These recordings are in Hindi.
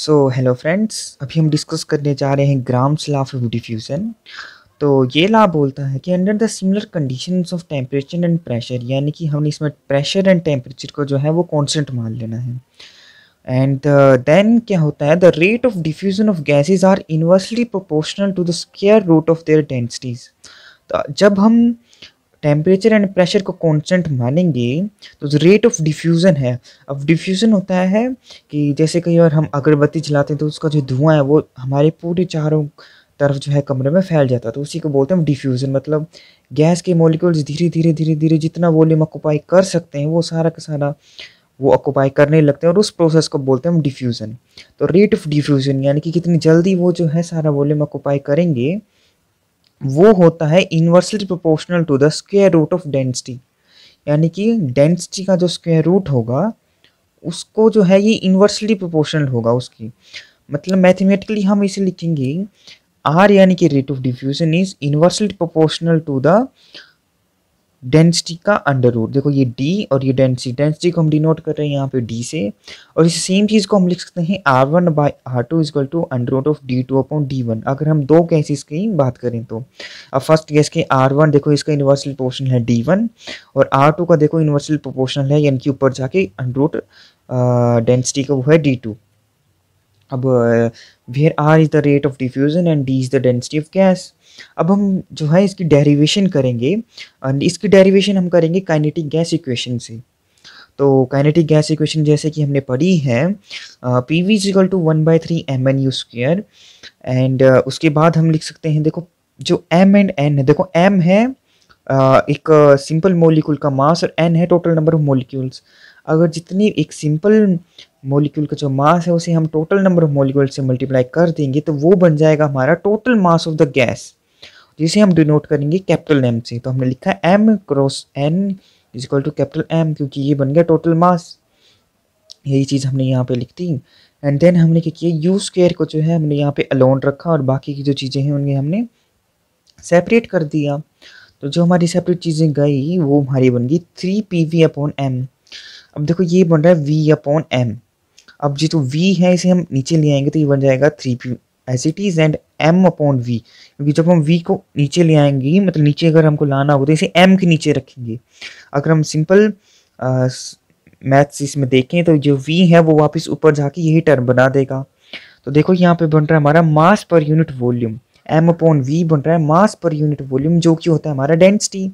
सो हेलो फ्रेंड्स अभी हम डिस्कस करने जा रहे हैं ग्राम्स लॉ ऑफ डिफ्यूज़न तो ये ला बोलता है कि under the similar conditions of temperature and pressure यानी कि हमने इसमें प्रेशर एंड टेम्परेचर को जो है वो कांस्टेंट मान लेना है एंड देन uh, क्या होता है the rate of diffusion of gases are inversely proportional to the square root of their densities जब हम टेम्परेचर एंड प्रेशर को कॉन्सटेंट मानेंगे तो जो रेट ऑफ डिफ्यूज़न है अब डिफ्यूज़न होता है कि जैसे कहीं और हम अगरबत्ती जलाते हैं तो उसका जो धुआं है वो हमारे पूरे चारों तरफ जो है कमरे में फैल जाता है तो उसी को बोलते हैं डिफ्यूज़न मतलब गैस के मोलिक्यूल्स धीरे धीरे धीरे धीरे जितना वॉल्यूम ऑक्यूपाई कर सकते हैं वो सारा का सारा वो ऑक्यूपाई करने लगते हैं और उस प्रोसेस को बोलते हैं हम डिफ्यूज़न तो रेट ऑफ डिफ्यूज़न यानी कि कितनी जल्दी वो जो है सारा वॉल्यूम ऑक्यूपाई करेंगे वो होता है inversely proportional to the square root of density यानी कि डेंसिटी का जो स्क्वेयर रूट होगा उसको जो है ये इन्वर्सली प्रोपोर्शनल होगा उसकी मतलब मैथमेटिकली हम इसे लिखेंगे आर यानी कि rate of diffusion is inversely proportional to the density का अंडर रूट देखो ये डी और ये डेंसिटी डेंसिटी को हम डिनोट कर रहे हैं यहाँ पे डी से और इस सेम चीज़ को हम लिख सकते हैं R one by R two is equal to under root of D two upon D one अगर हम दो केसेस की बात करें तो अब फर्स्ट केस के आर वन देखो इसका यूनिवर्सल प्रोपोर्शनल है डी वन और आर टू का देखो यूनिवर्सल प्रोपोर्शनल है यानी कि ऊपर जाके अंडर रूट डेंसिटी का वो है डी टू अब where R is the rate of diffusion and D is the density of gas अब हम जो है इसकी डेरिवेशन करेंगे इसकी डेरिवेशन हम करेंगे काइनेटिक गैस इक्वेशन से तो काइनेटिक गैस इक्वेशन जैसे कि हमने पढ़ी है P V is equal to one by three M N U square and उसके बाद हम लिख सकते हैं देखो जो एम एंड एन है देखो एम है uh, एक सिंपल uh, मोलिक्यूल का मास और एन है टोटल नंबर ऑफ मोलिक्यूल्स अगर जितनी एक सिंपल मॉलिक्यूल का जो मास है उसे हम टोटल नंबर ऑफ मॉलिक्यूल से मल्टीप्लाई कर देंगे तो वो बन जाएगा हमारा total mass of the gas जिसे हम डिनोट करेंगे कैपिटल एम से तो हमने लिखा है M cross N is equal to capital M क्योंकि ये बन गया टोटल मास यही चीज़ हमने यहाँ पे लिख दी एंड देन हमने क्या किया यू स्क्वेयर को जो है हमने यहाँ पे अलोन रखा और बाकी की जो चीज़ें हैं उन्हें हमने सेपरेट कर दिया तो जो हमारी सेपरेट चीज़ें गई वो हमारी बन गई three P V upon M अब देखो ये बन रहा है वी अपॉन एम अब जी तो वी है इसे हम नीचे ले आएंगे तो ये बन जाएगा three P S it is and M upon V क्योंकि जब हम वी को नीचे ले आएंगे मतलब नीचे अगर हमको लाना होगा तो इसे एम के नीचे रखेंगे अगर हम सिंपल मैथ्स इसमें देखें तो जो वी है वो वापस ऊपर जाके यही टर्म बना देगा तो देखो यहाँ पे बन रहा है हमारा mass per unit volume M upon V बन रहा है मास पर यूनिट वॉल्यूम जो कि होता है हमारा डेंसिटी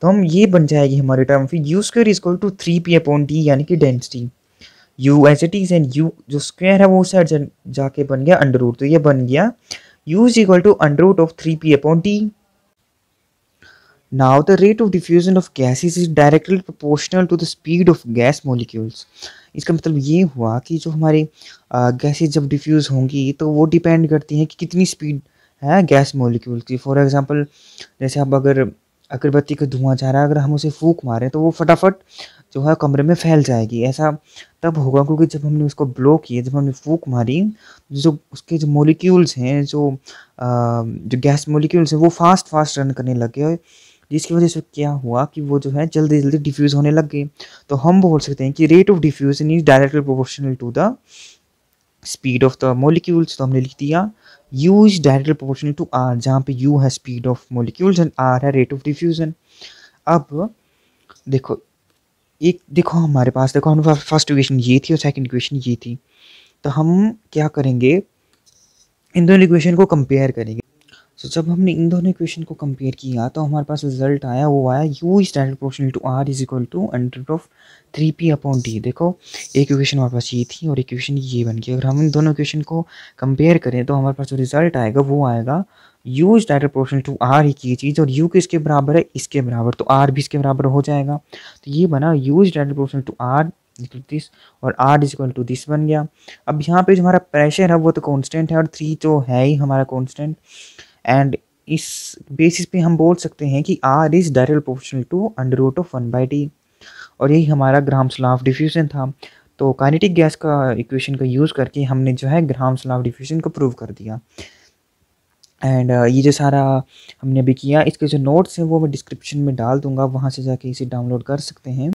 तो हम ये बन जाएगी हमारी टर्म फिर U square is to three P upon T यानी कि density U as it is and U जो स्क्वेयर है वो उस साइड जाके बन गया अंडर रूट तो ये बन गया U u is equal to under root of 3p upon t. Now the rate of diffusion of gases is directly proportional to the speed of gas molecules इसका मतलब ये हुआ कि जो हमारे गैसेज जब डिफ्यूज़ होंगी तो वो डिपेंड करती हैं कि कितनी स्पीड है गैस मोलिक्यूल की फॉर एग्जाम्पल जैसे आप अगर अगरबत्ती का धुआं जा रहा है अगर हम उसे फूक मारें तो वो फटाफट जो है कमरे में फैल जाएगी ऐसा तब होगा क्योंकि जब हमने उसको ब्लो किया जब हमने फूक मारी जो उसके जो मोलिक्यूल्स हैं जो आ, जो गैस मोलिक्यूल्स हैं वो फास्ट फास्ट रन करने लगे और जिसकी वजह से क्या हुआ कि वो जो है जल्दी जल्दी डिफ्यूज़ होने लग गए तो हम बोल सकते हैं कि rate of diffusion is directly proportional to the speed of the molecules तो हमने लिख दिया U is directly proportional to R जहाँ पे यू है speed of molecules and R है रेट ऑफ डिफ्यूजन अब देखो एक देखो हमारे पास देखो हम फर्स्ट इक्वेशन ये थी और सेकंड इक्वेशन ये थी तो हम क्या करेंगे इन दोनों इक्वेशन को कंपेयर करेंगे सो जब हमने इन दोनों इक्वेशन को कंपेयर किया तो हमारे पास रिजल्ट आया वो आया U is direct proportional to R is equal to hundred of three P upon T देखो एक इक्वेशन हमारे पास ये थी और एक इक्वेशन ये बन गई अगर हम इन दोनों इक्वेशन को कंपेयर करें तो हमारे पास जो रिजल्ट आएगा वो आएगा U standard proportional to R एक ये चीज़ और यू किसके बराबर है इसके बराबर तो आर भी इसके बराबर हो जाएगा तो ये बना U standard direct proportional to R this और R is equal to this बन गया अब यहाँ पे जो हमारा प्रेशर है वो तो कांस्टेंट है और थ्री तो है ही हमारा कांस्टेंट एंड इस बेसिस पे हम बोल सकते हैं कि R is direct proportional to under root of one by T और यही हमारा ग्राम स्लाफ ऑफ डिफ्यूज़न था तो काइनेटिक गैस का इक्वेशन का यूज़ करके हमने जो है ग्राम स्लाफ ऑफ डिफ्यूज़न को प्रूव कर दिया एंड uh, ये जो सारा हमने अभी किया इसके जो नोट्स हैं वो मैं डिस्क्रिप्शन में डाल दूंगा वहाँ से जाके इसे डाउनलोड कर सकते हैं